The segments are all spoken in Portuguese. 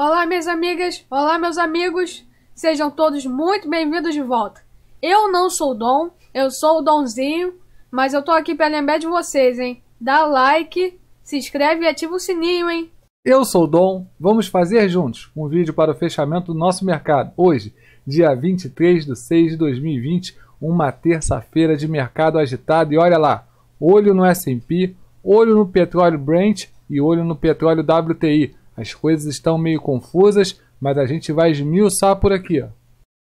Olá, minhas amigas, olá, meus amigos, sejam todos muito bem-vindos de volta. Eu não sou o Dom, eu sou o Donzinho, mas eu tô aqui pra lembrar de vocês, hein? Dá like, se inscreve e ativa o sininho, hein? Eu sou o Dom, vamos fazer juntos um vídeo para o fechamento do nosso mercado. Hoje, dia 23 de 6 de 2020, uma terça-feira de mercado agitado e olha lá, olho no S&P, olho no petróleo Brent e olho no petróleo WTI. As coisas estão meio confusas, mas a gente vai esmiuçar por aqui. Ó.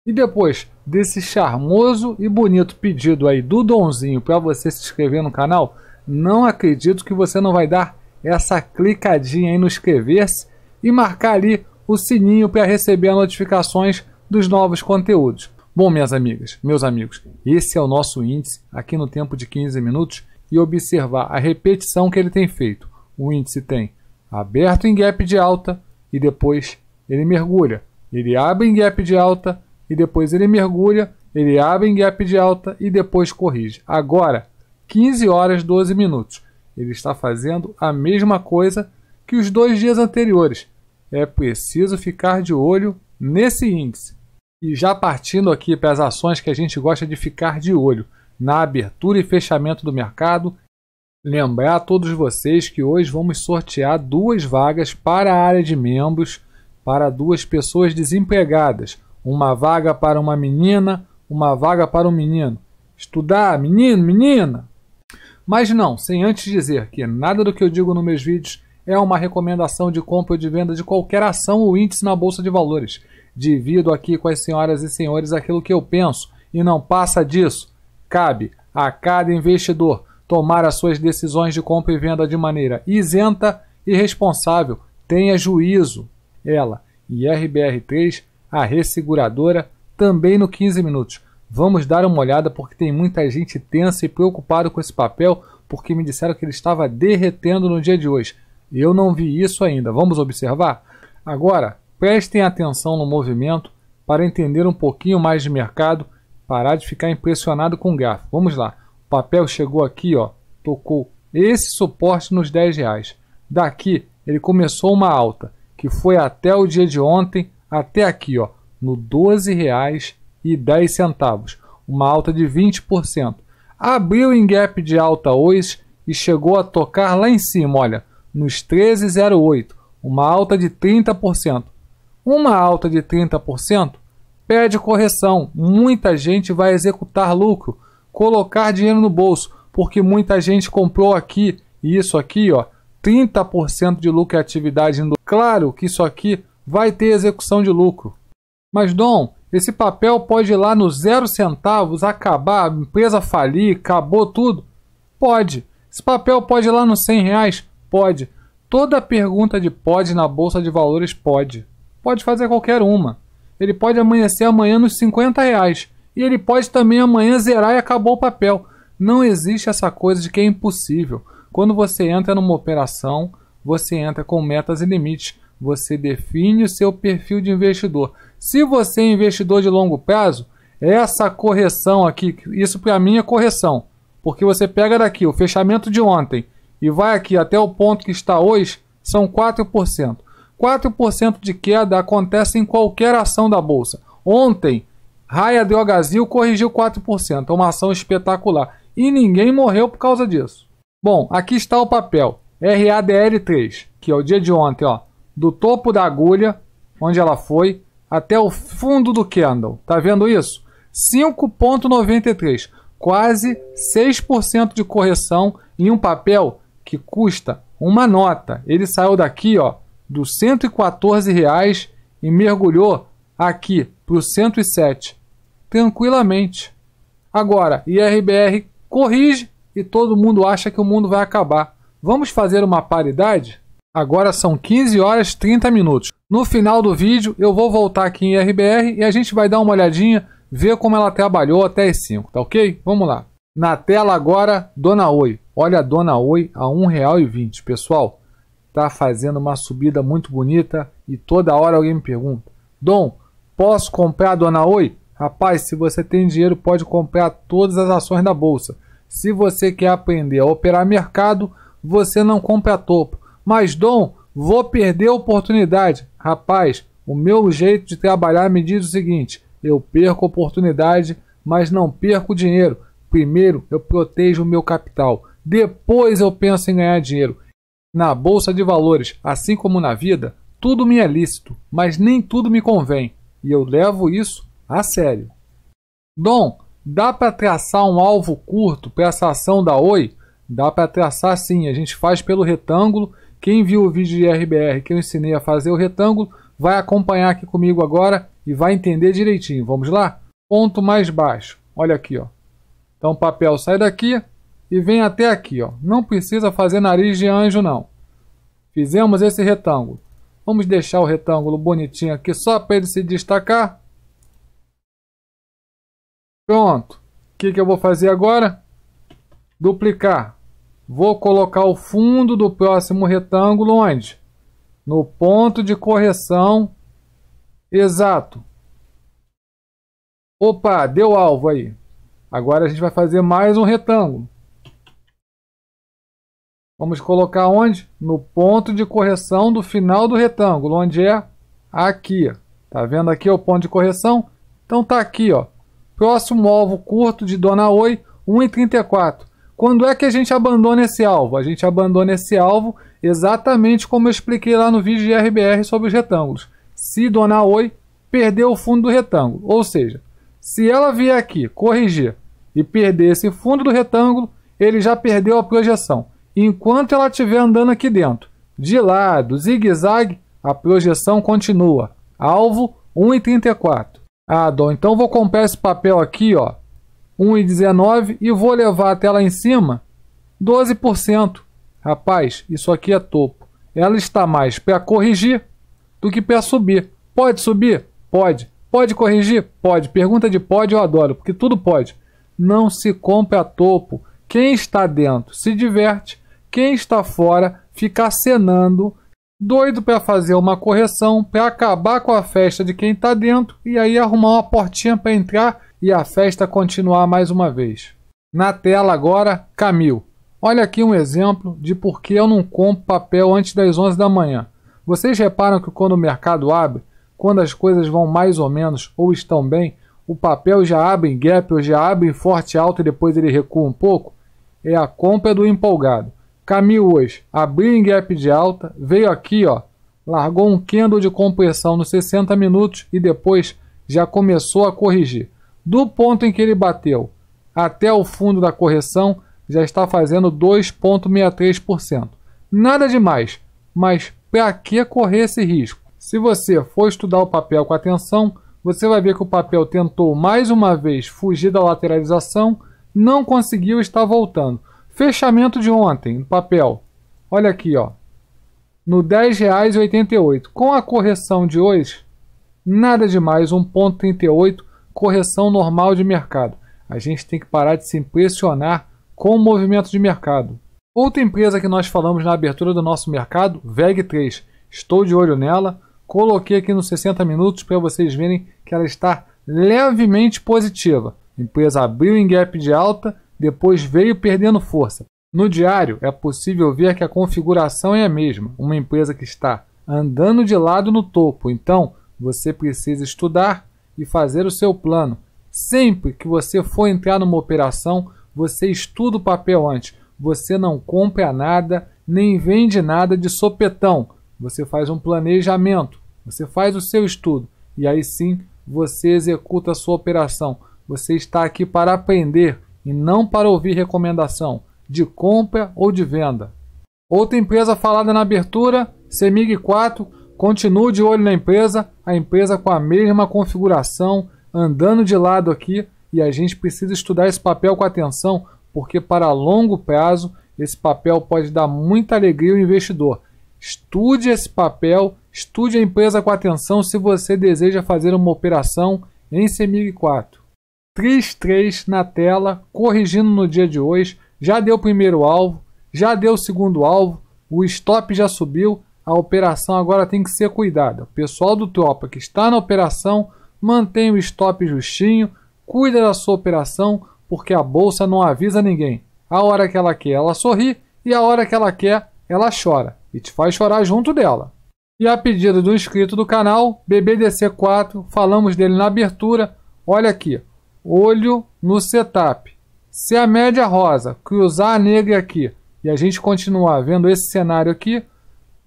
E depois desse charmoso e bonito pedido aí do Donzinho para você se inscrever no canal, não acredito que você não vai dar essa clicadinha aí no inscrever-se e marcar ali o sininho para receber notificações dos novos conteúdos. Bom, minhas amigas, meus amigos, esse é o nosso índice aqui no tempo de 15 minutos e observar a repetição que ele tem feito. O índice tem aberto em gap de alta e depois ele mergulha. Ele abre em gap de alta e depois ele mergulha, ele abre em gap de alta e depois corrige. Agora, 15 horas 12 minutos. Ele está fazendo a mesma coisa que os dois dias anteriores. É preciso ficar de olho nesse índice. E já partindo aqui para as ações que a gente gosta de ficar de olho na abertura e fechamento do mercado lembrar a todos vocês que hoje vamos sortear duas vagas para a área de membros para duas pessoas desempregadas. Uma vaga para uma menina, uma vaga para um menino. Estudar, menino, menina! Mas não, sem antes dizer que nada do que eu digo nos meus vídeos é uma recomendação de compra ou de venda de qualquer ação ou índice na Bolsa de Valores. Divido aqui com as senhoras e senhores aquilo que eu penso e não passa disso. Cabe a cada investidor tomar as suas decisões de compra e venda de maneira isenta e responsável. Tenha juízo. Ela e RBR3, a resseguradora, também no 15 minutos. Vamos dar uma olhada porque tem muita gente tensa e preocupada com esse papel, porque me disseram que ele estava derretendo no dia de hoje. Eu não vi isso ainda. Vamos observar? Agora, prestem atenção no movimento para entender um pouquinho mais de mercado, parar de ficar impressionado com o gráfico. Vamos lá papel chegou aqui, ó, tocou esse suporte nos 10 reais. Daqui ele começou uma alta que foi até o dia de ontem, até aqui, ó, no 10 centavos. uma alta de 20%. Abriu em gap de alta hoje e chegou a tocar lá em cima, olha, nos 13,08, uma alta de 30%. Uma alta de 30% pede correção, muita gente vai executar lucro colocar dinheiro no bolso, porque muita gente comprou aqui e isso aqui, ó, 30% de lucro e atividade indo. Claro que isso aqui vai ter execução de lucro. Mas Dom, esse papel pode ir lá no zero centavos, acabar, a empresa falir, acabou tudo? Pode. Esse papel pode ir lá nos 100 reais? Pode. Toda pergunta de pode na Bolsa de Valores pode. Pode fazer qualquer uma. Ele pode amanhecer amanhã nos 50 reais e ele pode também amanhã zerar e acabou o papel. Não existe essa coisa de que é impossível. Quando você entra numa operação, você entra com metas e limites. Você define o seu perfil de investidor. Se você é investidor de longo prazo, essa correção aqui, isso para mim é correção, porque você pega daqui o fechamento de ontem e vai aqui até o ponto que está hoje, são 4%. 4% de queda acontece em qualquer ação da bolsa. Ontem Raia Drogazil corrigiu 4%. É uma ação espetacular. E ninguém morreu por causa disso. Bom, aqui está o papel. RADL3, que é o dia de ontem, ó. Do topo da agulha, onde ela foi, até o fundo do candle. Tá vendo isso? 5,93. Quase 6% de correção em um papel que custa uma nota. Ele saiu daqui, ó, dos 114 reais e mergulhou aqui para os 107 tranquilamente. Agora, IRBR corrige e todo mundo acha que o mundo vai acabar. Vamos fazer uma paridade? Agora são 15 horas 30 minutos. No final do vídeo eu vou voltar aqui em IRBR e a gente vai dar uma olhadinha, ver como ela trabalhou até as 5, tá ok? Vamos lá. Na tela agora, Dona Oi. Olha a Dona Oi a R$1,20, Pessoal, tá fazendo uma subida muito bonita e toda hora alguém me pergunta: Dom, posso comprar a Dona Oi? Rapaz, se você tem dinheiro, pode comprar todas as ações da bolsa. Se você quer aprender a operar mercado, você não compra topo. Mas, Dom, vou perder a oportunidade. Rapaz, o meu jeito de trabalhar me diz o seguinte: eu perco oportunidade, mas não perco dinheiro. Primeiro, eu protejo o meu capital. Depois, eu penso em ganhar dinheiro. Na bolsa de valores, assim como na vida, tudo me é lícito, mas nem tudo me convém. E eu levo isso a sério. Dom, dá para traçar um alvo curto para essa ação da Oi? Dá para traçar sim, a gente faz pelo retângulo. Quem viu o vídeo de RBR que eu ensinei a fazer o retângulo, vai acompanhar aqui comigo agora e vai entender direitinho. Vamos lá? Ponto mais baixo. Olha aqui, ó. Então o papel sai daqui e vem até aqui, ó. Não precisa fazer nariz de anjo não. Fizemos esse retângulo. Vamos deixar o retângulo bonitinho aqui só para ele se destacar. Pronto. O que, que eu vou fazer agora? Duplicar. Vou colocar o fundo do próximo retângulo onde? No ponto de correção exato. Opa, deu alvo aí. Agora a gente vai fazer mais um retângulo. Vamos colocar onde? No ponto de correção do final do retângulo, onde é aqui. Tá vendo aqui o ponto de correção? Então tá aqui, ó. Próximo alvo curto de Dona Oi, 1,34. Quando é que a gente abandona esse alvo? A gente abandona esse alvo exatamente como eu expliquei lá no vídeo de RBR sobre os retângulos. Se Dona Oi perder o fundo do retângulo, ou seja, se ela vier aqui corrigir e perder esse fundo do retângulo, ele já perdeu a projeção. Enquanto ela estiver andando aqui dentro, de lado, zigue-zague, a projeção continua. Alvo 1,34. Ah, Dom, então vou comprar esse papel aqui, ó, 1,19 e vou levar até lá em cima 12%. Rapaz, isso aqui é topo. Ela está mais para corrigir do que para subir. Pode subir? Pode. Pode corrigir? Pode. Pergunta de pode eu adoro, porque tudo pode. Não se compra a topo. Quem está dentro se diverte, quem está fora fica acenando doido para fazer uma correção, para acabar com a festa de quem está dentro e aí arrumar uma portinha para entrar e a festa continuar mais uma vez. Na tela agora, Camil. Olha aqui um exemplo de por que eu não compro papel antes das 11 da manhã. Vocês reparam que quando o mercado abre, quando as coisas vão mais ou menos ou estão bem, o papel já abre em gap ou já abre em forte alto e depois ele recua um pouco? É a compra do empolgado. Camil hoje abriu em gap de alta, veio aqui, ó, largou um candle de compressão nos 60 minutos e depois já começou a corrigir. Do ponto em que ele bateu até o fundo da correção, já está fazendo 2,63%. Nada demais, mas para que correr esse risco? Se você for estudar o papel com atenção, você vai ver que o papel tentou mais uma vez fugir da lateralização, não conseguiu, estar voltando. Fechamento de ontem, no papel. Olha aqui, ó. No R$ 10,88. Com a correção de hoje, nada demais, 1,38, correção normal de mercado. A gente tem que parar de se impressionar com o movimento de mercado. Outra empresa que nós falamos na abertura do nosso mercado, VEG3. Estou de olho nela. Coloquei aqui nos 60 minutos para vocês verem que ela está levemente positiva. A empresa abriu em gap de alta, depois veio perdendo força. No diário, é possível ver que a configuração é a mesma, uma empresa que está andando de lado no topo, então você precisa estudar e fazer o seu plano. Sempre que você for entrar numa operação, você estuda o papel antes. Você não compra nada, nem vende nada de sopetão. Você faz um planejamento, você faz o seu estudo e aí sim você executa a sua operação. Você está aqui para aprender, e não para ouvir recomendação de compra ou de venda. Outra empresa falada na abertura, Semig 4, continue de olho na empresa, a empresa com a mesma configuração, andando de lado aqui, e a gente precisa estudar esse papel com atenção, porque para longo prazo esse papel pode dar muita alegria ao investidor. Estude esse papel, estude a empresa com atenção se você deseja fazer uma operação em Semig 4. 3-3 na tela, corrigindo no dia de hoje. Já deu o primeiro alvo, já deu o segundo alvo, o stop já subiu, a operação agora tem que ser cuidada. O pessoal do Tropa que está na operação, mantém o stop justinho, cuida da sua operação, porque a bolsa não avisa ninguém. A hora que ela quer, ela sorri, e a hora que ela quer, ela chora, e te faz chorar junto dela. E a pedido do inscrito do canal, BBDC4, falamos dele na abertura, olha aqui, olho no setup. Se a média rosa cruzar a negra aqui e a gente continuar vendo esse cenário aqui,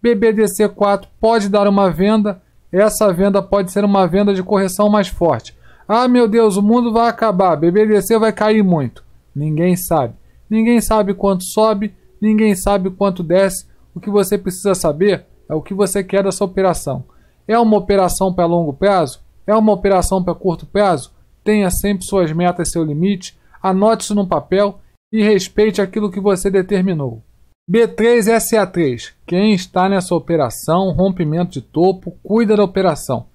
BBDC4 pode dar uma venda. Essa venda pode ser uma venda de correção mais forte. Ah, meu Deus, o mundo vai acabar, BBDC vai cair muito. Ninguém sabe. Ninguém sabe quanto sobe, ninguém sabe quanto desce. O que você precisa saber é o que você quer dessa operação. É uma operação para longo prazo? É uma operação para curto prazo? Tenha sempre suas metas e seu limite, anote isso no papel e respeite aquilo que você determinou. B3SA3. Quem está nessa operação, rompimento de topo, cuida da operação.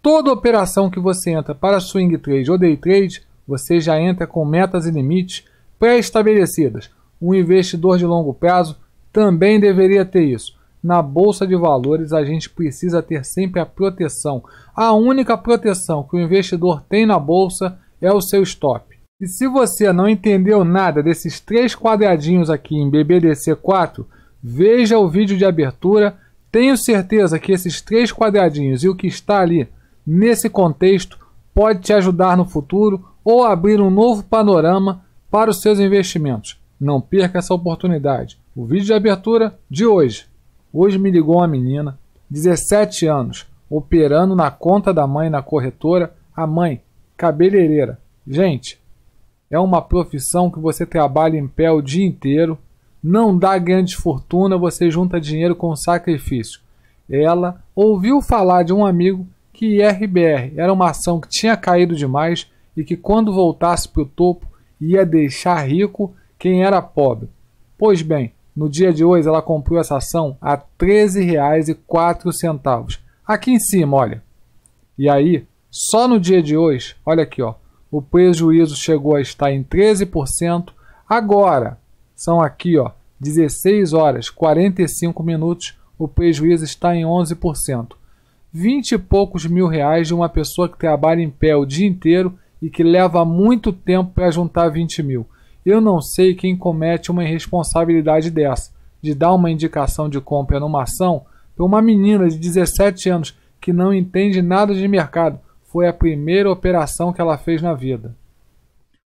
Toda operação que você entra para swing trade ou day trade, você já entra com metas e limites pré-estabelecidas. Um investidor de longo prazo também deveria ter isso na bolsa de valores a gente precisa ter sempre a proteção. A única proteção que o investidor tem na bolsa é o seu stop. E se você não entendeu nada desses três quadradinhos aqui em BBDC4, veja o vídeo de abertura. Tenho certeza que esses três quadradinhos e o que está ali nesse contexto pode te ajudar no futuro ou abrir um novo panorama para os seus investimentos. Não perca essa oportunidade. O vídeo de abertura de hoje. Hoje me ligou uma menina, 17 anos, operando na conta da mãe na corretora, a mãe, cabeleireira. Gente, é uma profissão que você trabalha em pé o dia inteiro, não dá grande fortuna, você junta dinheiro com sacrifício. Ela ouviu falar de um amigo que IRBR era uma ação que tinha caído demais e que quando voltasse para o topo ia deixar rico quem era pobre. Pois bem, no dia de hoje, ela comprou essa ação a R$ 13,04. Aqui em cima, olha. E aí, só no dia de hoje, olha aqui, ó, o prejuízo chegou a estar em 13%. Agora, são aqui, ó, 16 horas 45 minutos, o prejuízo está em 11%. 20 e poucos mil reais de uma pessoa que trabalha em pé o dia inteiro e que leva muito tempo para juntar 20 mil. Eu não sei quem comete uma irresponsabilidade dessa, de dar uma indicação de compra numa ação para uma menina de 17 anos que não entende nada de mercado. Foi a primeira operação que ela fez na vida.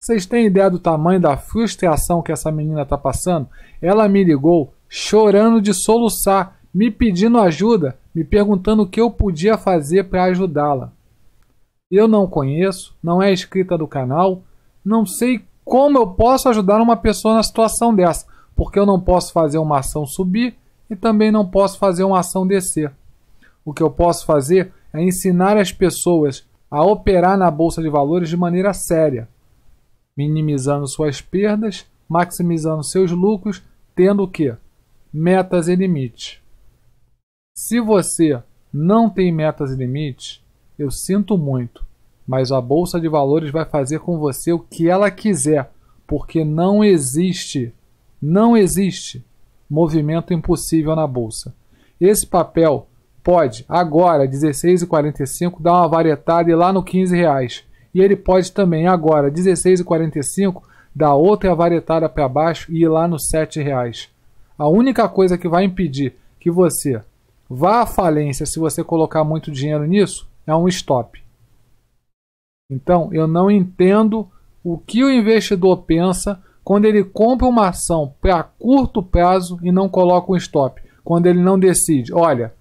Vocês têm ideia do tamanho da frustração que essa menina está passando? Ela me ligou chorando de soluçar, me pedindo ajuda, me perguntando o que eu podia fazer para ajudá-la. Eu não conheço, não é inscrita do canal, não sei como eu posso ajudar uma pessoa na situação dessa, porque eu não posso fazer uma ação subir e também não posso fazer uma ação descer. O que eu posso fazer é ensinar as pessoas a operar na bolsa de valores de maneira séria, minimizando suas perdas, maximizando seus lucros, tendo o que? Metas e limites. Se você não tem metas e limites, eu sinto muito mas a bolsa de valores vai fazer com você o que ela quiser, porque não existe, não existe movimento impossível na bolsa. Esse papel pode agora 16,45 dar uma varietada e lá no 15 reais. E ele pode também agora 16,45 dar outra varietada para baixo e ir lá no 7 reais. A única coisa que vai impedir que você vá à falência se você colocar muito dinheiro nisso é um stop. Então, eu não entendo o que o investidor pensa quando ele compra uma ação para curto prazo e não coloca um stop. Quando ele não decide, olha,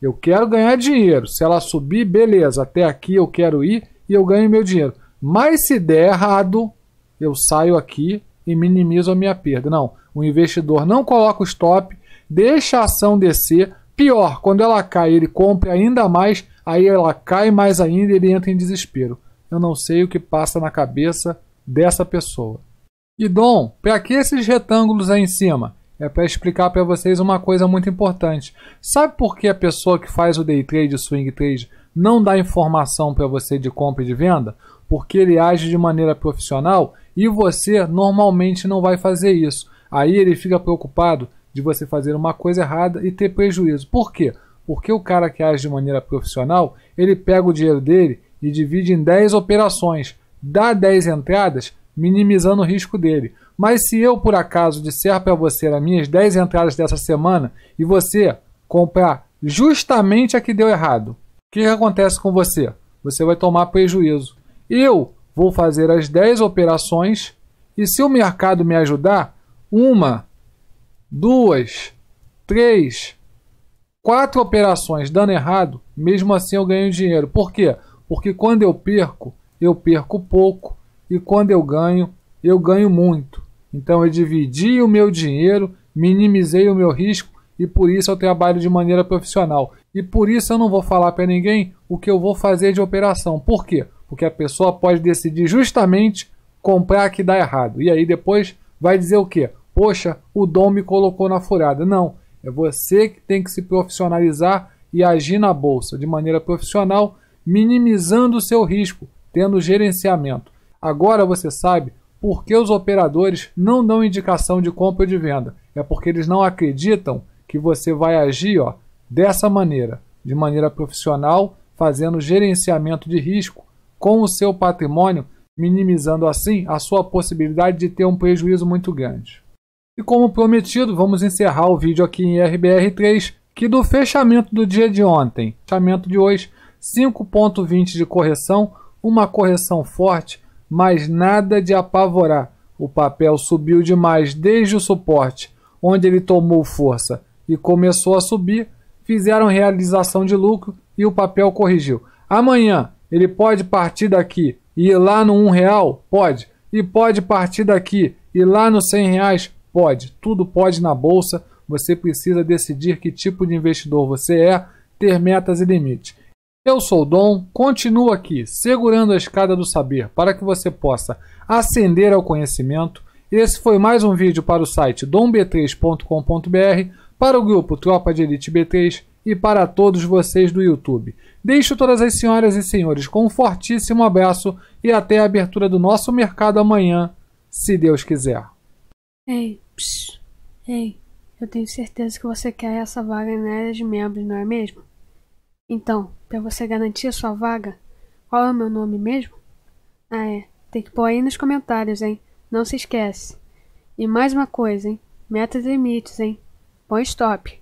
eu quero ganhar dinheiro. Se ela subir, beleza, até aqui eu quero ir e eu ganho meu dinheiro. Mas se der errado, eu saio aqui e minimizo a minha perda. Não, o investidor não coloca o stop, deixa a ação descer. Pior, quando ela cai, ele compra ainda mais, aí ela cai mais ainda e ele entra em desespero eu não sei o que passa na cabeça dessa pessoa. E Dom, para que esses retângulos aí em cima? É para explicar para vocês uma coisa muito importante. Sabe por que a pessoa que faz o day trade, swing trade, não dá informação para você de compra e de venda? Porque ele age de maneira profissional e você normalmente não vai fazer isso. Aí ele fica preocupado de você fazer uma coisa errada e ter prejuízo. Por quê? Porque o cara que age de maneira profissional, ele pega o dinheiro dele e divide em 10 operações, dá 10 entradas, minimizando o risco dele. Mas se eu, por acaso, disser para você as minhas 10 entradas dessa semana e você comprar justamente a que deu errado, o que, que acontece com você? Você vai tomar prejuízo. Eu vou fazer as 10 operações e se o mercado me ajudar, uma, duas, três, quatro operações dando errado, mesmo assim eu ganho dinheiro. Por quê? porque quando eu perco, eu perco pouco, e quando eu ganho, eu ganho muito. Então eu dividi o meu dinheiro, minimizei o meu risco e por isso eu trabalho de maneira profissional. E por isso eu não vou falar para ninguém o que eu vou fazer de operação. Por quê? Porque a pessoa pode decidir justamente comprar que dá errado. E aí depois vai dizer o quê? Poxa, o dom me colocou na furada. Não, é você que tem que se profissionalizar e agir na bolsa de maneira profissional minimizando o seu risco, tendo gerenciamento. Agora você sabe por que os operadores não dão indicação de compra ou de venda. É porque eles não acreditam que você vai agir ó, dessa maneira, de maneira profissional, fazendo gerenciamento de risco com o seu patrimônio, minimizando assim a sua possibilidade de ter um prejuízo muito grande. E como prometido, vamos encerrar o vídeo aqui em RBR3, que do fechamento do dia de ontem, fechamento de hoje, 5,20 de correção, uma correção forte, mas nada de apavorar. O papel subiu demais desde o suporte, onde ele tomou força e começou a subir, fizeram realização de lucro e o papel corrigiu. Amanhã ele pode partir daqui e ir lá no um real? Pode. E pode partir daqui e lá no 100 reais? Pode. Tudo pode na bolsa. Você precisa decidir que tipo de investidor você é, ter metas e limites. Eu sou o Dom, continuo aqui, segurando a escada do saber, para que você possa ascender ao conhecimento. Esse foi mais um vídeo para o site domb3.com.br, para o grupo Tropa de Elite B3 e para todos vocês do YouTube. Deixo todas as senhoras e senhores com um fortíssimo abraço e até a abertura do nosso mercado amanhã, se Deus quiser. Ei, psh, ei, eu tenho certeza que você quer essa vaga na né, área de membros, não é mesmo? Então, para você garantir a sua vaga, qual é o meu nome mesmo? Ah, é. Tem que pôr aí nos comentários, hein? Não se esquece. E mais uma coisa, hein? Metas e limites, hein? Põe stop.